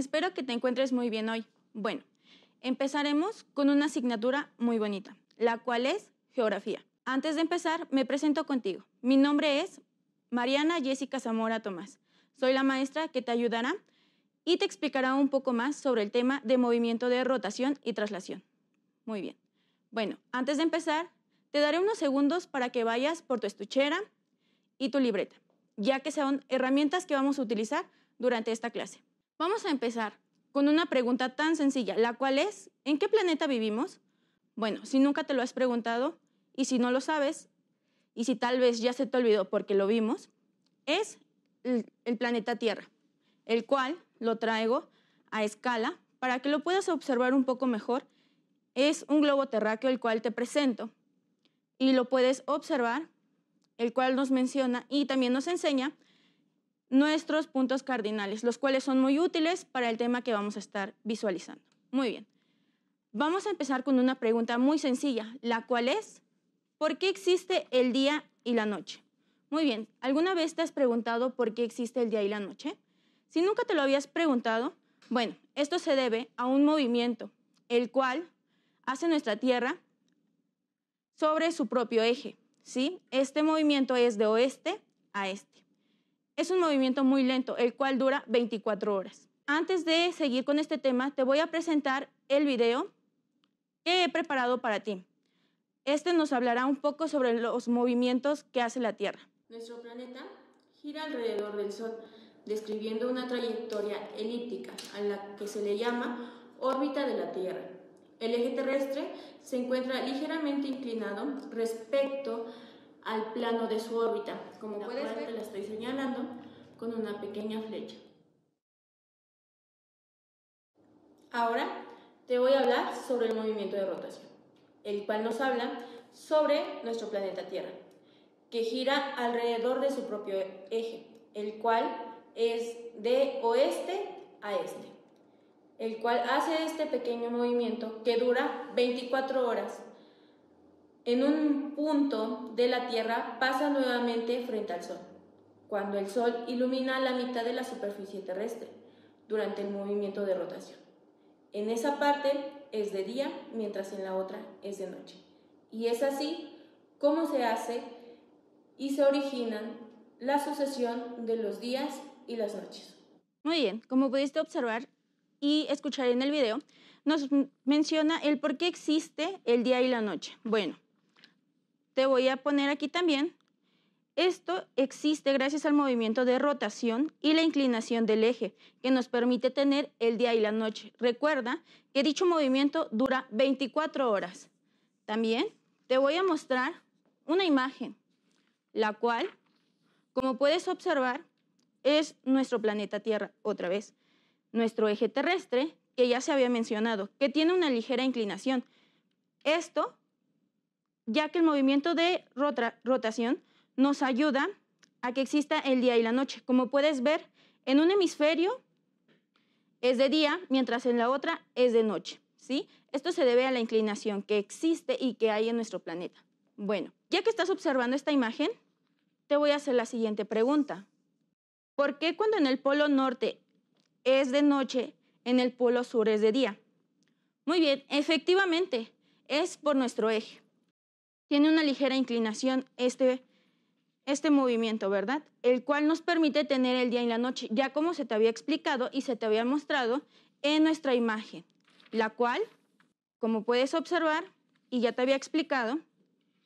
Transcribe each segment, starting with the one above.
Espero que te encuentres muy bien hoy. Bueno, empezaremos con una asignatura muy bonita, la cual es Geografía. Antes de empezar, me presento contigo. Mi nombre es Mariana Jessica Zamora Tomás. Soy la maestra que te ayudará y te explicará un poco más sobre el tema de movimiento de rotación y traslación. Muy bien. Bueno, antes de empezar, te daré unos segundos para que vayas por tu estuchera y tu libreta, ya que son herramientas que vamos a utilizar durante esta clase. Vamos a empezar con una pregunta tan sencilla, la cual es, ¿en qué planeta vivimos? Bueno, si nunca te lo has preguntado y si no lo sabes, y si tal vez ya se te olvidó porque lo vimos, es el planeta Tierra, el cual lo traigo a escala para que lo puedas observar un poco mejor. Es un globo terráqueo el cual te presento y lo puedes observar, el cual nos menciona y también nos enseña nuestros puntos cardinales, los cuales son muy útiles para el tema que vamos a estar visualizando. Muy bien. Vamos a empezar con una pregunta muy sencilla, la cual es, ¿por qué existe el día y la noche? Muy bien, ¿alguna vez te has preguntado por qué existe el día y la noche? Si nunca te lo habías preguntado, bueno, esto se debe a un movimiento, el cual hace nuestra Tierra sobre su propio eje, ¿sí? Este movimiento es de oeste a este. Es un movimiento muy lento, el cual dura 24 horas. Antes de seguir con este tema, te voy a presentar el video que he preparado para ti. Este nos hablará un poco sobre los movimientos que hace la Tierra. Nuestro planeta gira alrededor del Sol, describiendo una trayectoria elíptica a la que se le llama órbita de la Tierra. El eje terrestre se encuentra ligeramente inclinado respecto al plano de su órbita, como puedes ver, estoy señalando, con una pequeña flecha. Ahora te voy a hablar sobre el movimiento de rotación, el cual nos habla sobre nuestro planeta Tierra, que gira alrededor de su propio eje, el cual es de oeste a este, el cual hace este pequeño movimiento que dura 24 horas. En un punto de la Tierra pasa nuevamente frente al Sol cuando el Sol ilumina la mitad de la superficie terrestre durante el movimiento de rotación. En esa parte es de día, mientras en la otra es de noche. Y es así como se hace y se originan la sucesión de los días y las noches. Muy bien, como pudiste observar y escuchar en el video, nos menciona el por qué existe el día y la noche. Bueno, te voy a poner aquí también esto existe gracias al movimiento de rotación y la inclinación del eje, que nos permite tener el día y la noche. Recuerda que dicho movimiento dura 24 horas. También te voy a mostrar una imagen, la cual, como puedes observar, es nuestro planeta Tierra, otra vez, nuestro eje terrestre, que ya se había mencionado, que tiene una ligera inclinación. Esto, ya que el movimiento de rotación nos ayuda a que exista el día y la noche. Como puedes ver, en un hemisferio es de día, mientras en la otra es de noche. ¿sí? Esto se debe a la inclinación que existe y que hay en nuestro planeta. Bueno, ya que estás observando esta imagen, te voy a hacer la siguiente pregunta. ¿Por qué cuando en el polo norte es de noche, en el polo sur es de día? Muy bien, efectivamente, es por nuestro eje. Tiene una ligera inclinación este este movimiento, ¿verdad? El cual nos permite tener el día y la noche, ya como se te había explicado y se te había mostrado en nuestra imagen, la cual, como puedes observar y ya te había explicado,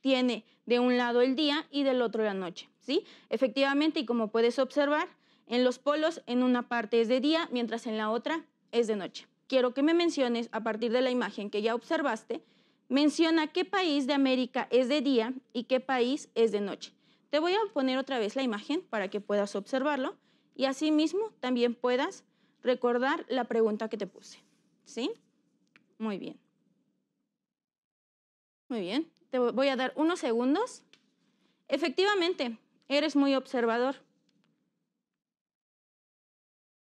tiene de un lado el día y del otro la noche, ¿sí? Efectivamente, y como puedes observar, en los polos en una parte es de día, mientras en la otra es de noche. Quiero que me menciones, a partir de la imagen que ya observaste, menciona qué país de América es de día y qué país es de noche. Te voy a poner otra vez la imagen para que puedas observarlo y así mismo también puedas recordar la pregunta que te puse. ¿Sí? Muy bien. Muy bien. Te voy a dar unos segundos. Efectivamente, eres muy observador.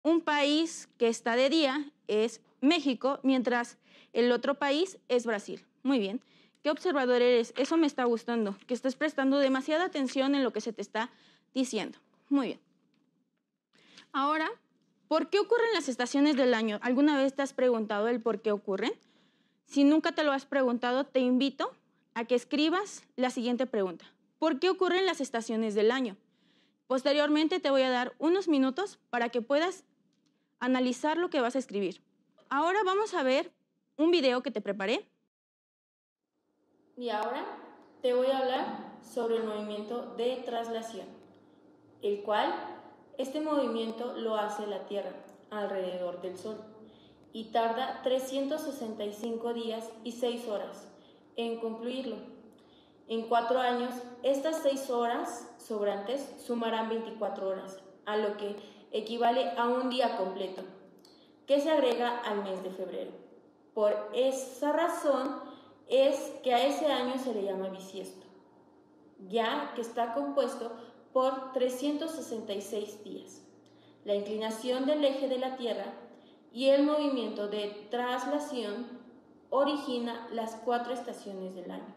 Un país que está de día es México, mientras el otro país es Brasil. Muy bien. ¿Qué observador eres? Eso me está gustando, que estés prestando demasiada atención en lo que se te está diciendo. Muy bien. Ahora, ¿por qué ocurren las estaciones del año? ¿Alguna vez te has preguntado el por qué ocurren? Si nunca te lo has preguntado, te invito a que escribas la siguiente pregunta. ¿Por qué ocurren las estaciones del año? Posteriormente te voy a dar unos minutos para que puedas analizar lo que vas a escribir. Ahora vamos a ver un video que te preparé y ahora te voy a hablar sobre el movimiento de traslación, el cual este movimiento lo hace la Tierra alrededor del Sol y tarda 365 días y 6 horas en concluirlo. En 4 años, estas 6 horas sobrantes sumarán 24 horas, a lo que equivale a un día completo, que se agrega al mes de febrero. Por esa razón, es que a ese año se le llama bisiesto, ya que está compuesto por 366 días. La inclinación del eje de la Tierra y el movimiento de traslación origina las cuatro estaciones del año,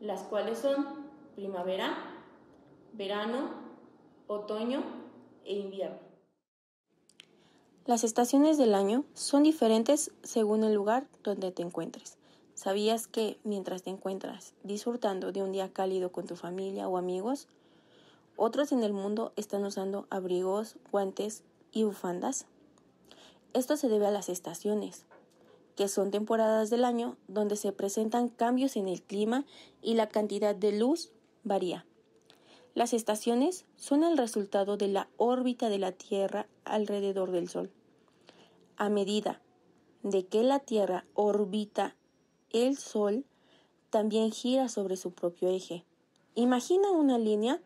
las cuales son primavera, verano, otoño e invierno. Las estaciones del año son diferentes según el lugar donde te encuentres. ¿Sabías que mientras te encuentras disfrutando de un día cálido con tu familia o amigos, otros en el mundo están usando abrigos, guantes y bufandas? Esto se debe a las estaciones, que son temporadas del año donde se presentan cambios en el clima y la cantidad de luz varía. Las estaciones son el resultado de la órbita de la Tierra alrededor del Sol. A medida de que la Tierra orbita el Sol también gira sobre su propio eje. Imagina una línea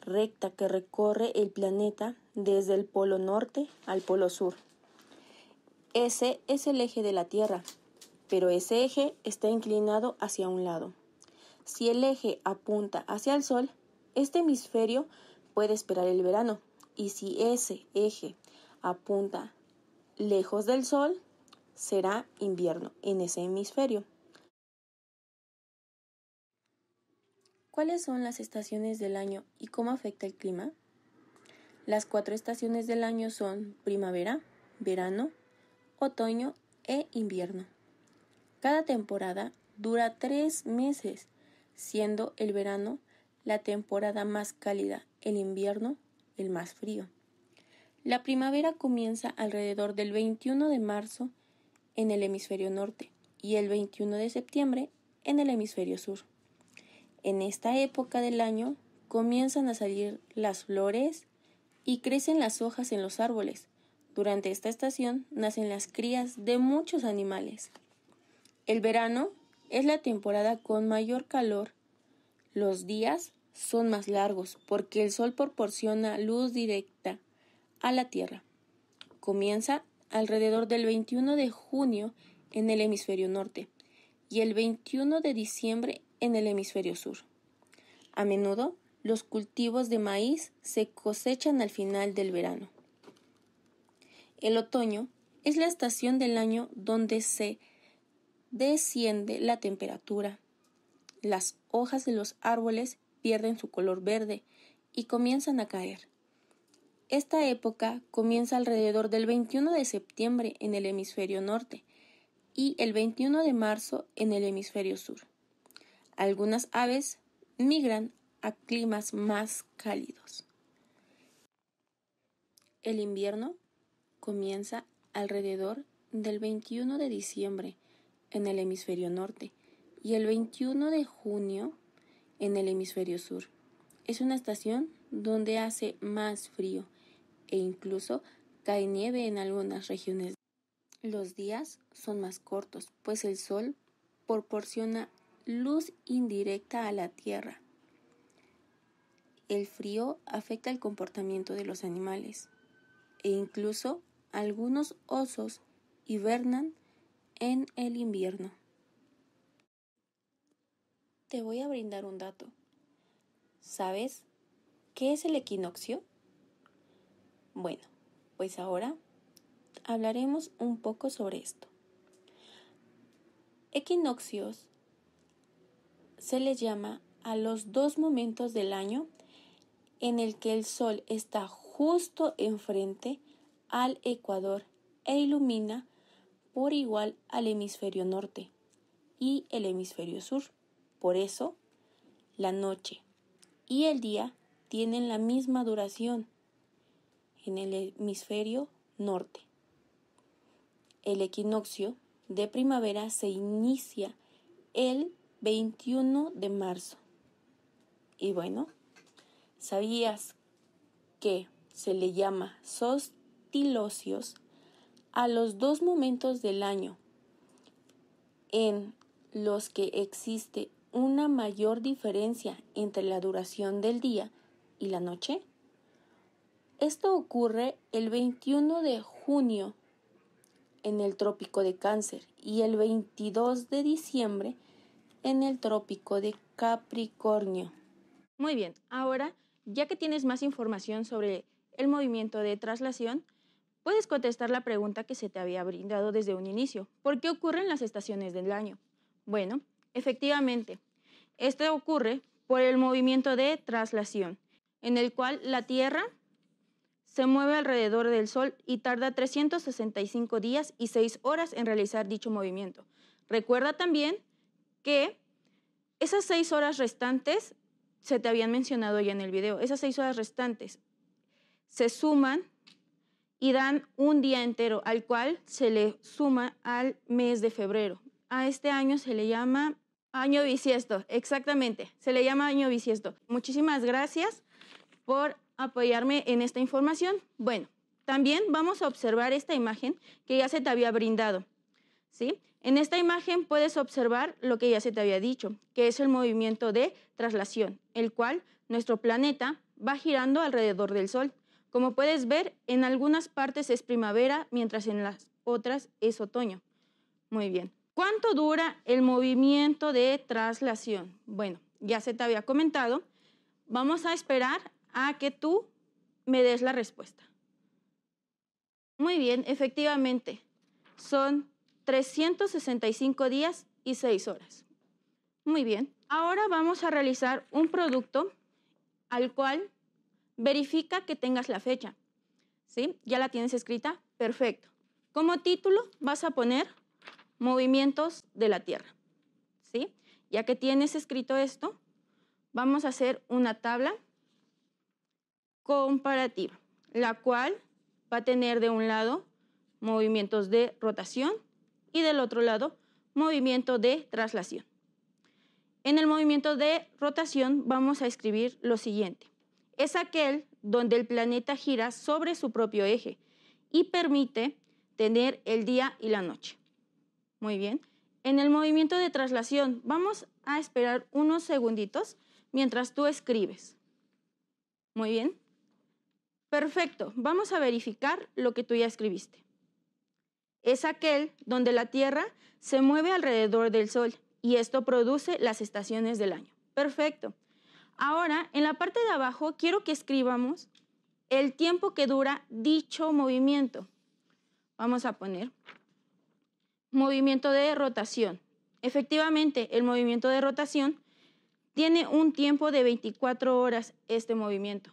recta que recorre el planeta desde el polo norte al polo sur. Ese es el eje de la Tierra, pero ese eje está inclinado hacia un lado. Si el eje apunta hacia el Sol, este hemisferio puede esperar el verano, y si ese eje apunta lejos del Sol, será invierno en ese hemisferio. ¿Cuáles son las estaciones del año y cómo afecta el clima? Las cuatro estaciones del año son primavera, verano, otoño e invierno. Cada temporada dura tres meses, siendo el verano la temporada más cálida, el invierno el más frío. La primavera comienza alrededor del 21 de marzo en el hemisferio norte y el 21 de septiembre en el hemisferio sur. En esta época del año comienzan a salir las flores y crecen las hojas en los árboles. Durante esta estación nacen las crías de muchos animales. El verano es la temporada con mayor calor. Los días son más largos porque el sol proporciona luz directa a la Tierra. Comienza alrededor del 21 de junio en el hemisferio norte y el 21 de diciembre en el hemisferio sur. A menudo, los cultivos de maíz se cosechan al final del verano. El otoño es la estación del año donde se desciende la temperatura. Las hojas de los árboles pierden su color verde y comienzan a caer. Esta época comienza alrededor del 21 de septiembre en el hemisferio norte y el 21 de marzo en el hemisferio sur. Algunas aves migran a climas más cálidos. El invierno comienza alrededor del 21 de diciembre en el hemisferio norte y el 21 de junio en el hemisferio sur. Es una estación donde hace más frío e incluso cae nieve en algunas regiones. Los días son más cortos, pues el sol proporciona luz indirecta a la Tierra. El frío afecta el comportamiento de los animales e incluso algunos osos hibernan en el invierno. Te voy a brindar un dato. ¿Sabes qué es el equinoccio? Bueno, pues ahora hablaremos un poco sobre esto. Equinoccios se le llama a los dos momentos del año en el que el sol está justo enfrente al ecuador e ilumina por igual al hemisferio norte y el hemisferio sur. Por eso, la noche y el día tienen la misma duración en el hemisferio norte. El equinoccio de primavera se inicia el 21 de marzo. Y bueno, ¿sabías que se le llama sostilosios a los dos momentos del año en los que existe una mayor diferencia entre la duración del día y la noche? Esto ocurre el 21 de junio en el trópico de cáncer y el 22 de diciembre en el trópico de Capricornio. Muy bien, ahora, ya que tienes más información sobre el movimiento de traslación, puedes contestar la pregunta que se te había brindado desde un inicio. ¿Por qué ocurren las estaciones del año? Bueno, efectivamente, esto ocurre por el movimiento de traslación, en el cual la Tierra se mueve alrededor del Sol y tarda 365 días y 6 horas en realizar dicho movimiento. Recuerda también que esas seis horas restantes se te habían mencionado ya en el video. Esas seis horas restantes se suman y dan un día entero, al cual se le suma al mes de febrero. A este año se le llama año bisiesto, exactamente, se le llama año bisiesto. Muchísimas gracias por apoyarme en esta información. Bueno, también vamos a observar esta imagen que ya se te había brindado, ¿sí? En esta imagen puedes observar lo que ya se te había dicho, que es el movimiento de traslación, el cual nuestro planeta va girando alrededor del Sol. Como puedes ver, en algunas partes es primavera, mientras en las otras es otoño. Muy bien. ¿Cuánto dura el movimiento de traslación? Bueno, ya se te había comentado. Vamos a esperar a que tú me des la respuesta. Muy bien, efectivamente, son 365 días y 6 horas. Muy bien, ahora vamos a realizar un producto al cual verifica que tengas la fecha. ¿Sí? ¿Ya la tienes escrita? Perfecto. Como título vas a poner movimientos de la Tierra. ¿Sí? Ya que tienes escrito esto, vamos a hacer una tabla comparativa, la cual va a tener de un lado movimientos de rotación y del otro lado movimiento de traslación. En el movimiento de rotación vamos a escribir lo siguiente. Es aquel donde el planeta gira sobre su propio eje y permite tener el día y la noche. Muy bien. En el movimiento de traslación vamos a esperar unos segunditos mientras tú escribes. Muy bien. Perfecto. Vamos a verificar lo que tú ya escribiste es aquel donde la Tierra se mueve alrededor del Sol y esto produce las estaciones del año. Perfecto. Ahora, en la parte de abajo quiero que escribamos el tiempo que dura dicho movimiento. Vamos a poner movimiento de rotación. Efectivamente, el movimiento de rotación tiene un tiempo de 24 horas este movimiento.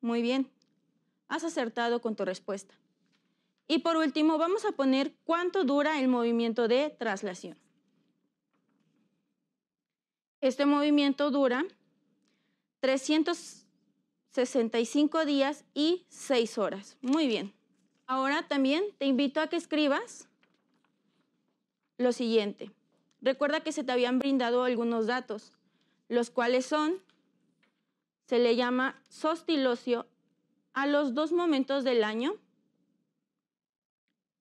Muy bien, has acertado con tu respuesta. Y por último, vamos a poner cuánto dura el movimiento de traslación. Este movimiento dura 365 días y 6 horas. Muy bien. Ahora también te invito a que escribas lo siguiente. Recuerda que se te habían brindado algunos datos, los cuales son, se le llama sostilocio a los dos momentos del año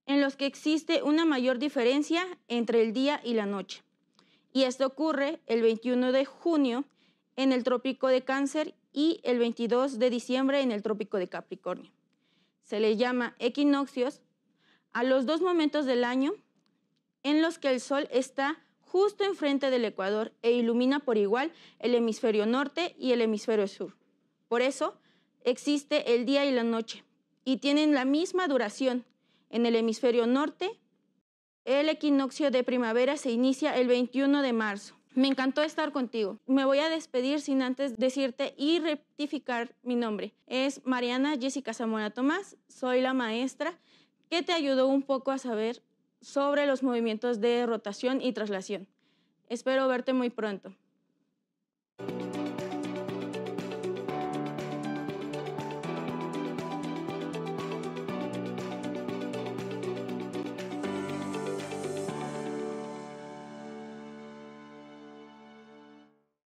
en los que existe una mayor diferencia entre el día y la noche. Y esto ocurre el 21 de junio en el trópico de Cáncer y el 22 de diciembre en el trópico de Capricornio. Se le llama equinoccios a los dos momentos del año en los que el Sol está justo enfrente del Ecuador e ilumina por igual el hemisferio norte y el hemisferio sur. Por eso existe el día y la noche y tienen la misma duración, en el hemisferio norte, el equinoccio de primavera se inicia el 21 de marzo. Me encantó estar contigo. Me voy a despedir sin antes decirte y rectificar mi nombre. Es Mariana Jessica Zamora Tomás, soy la maestra que te ayudó un poco a saber sobre los movimientos de rotación y traslación. Espero verte muy pronto.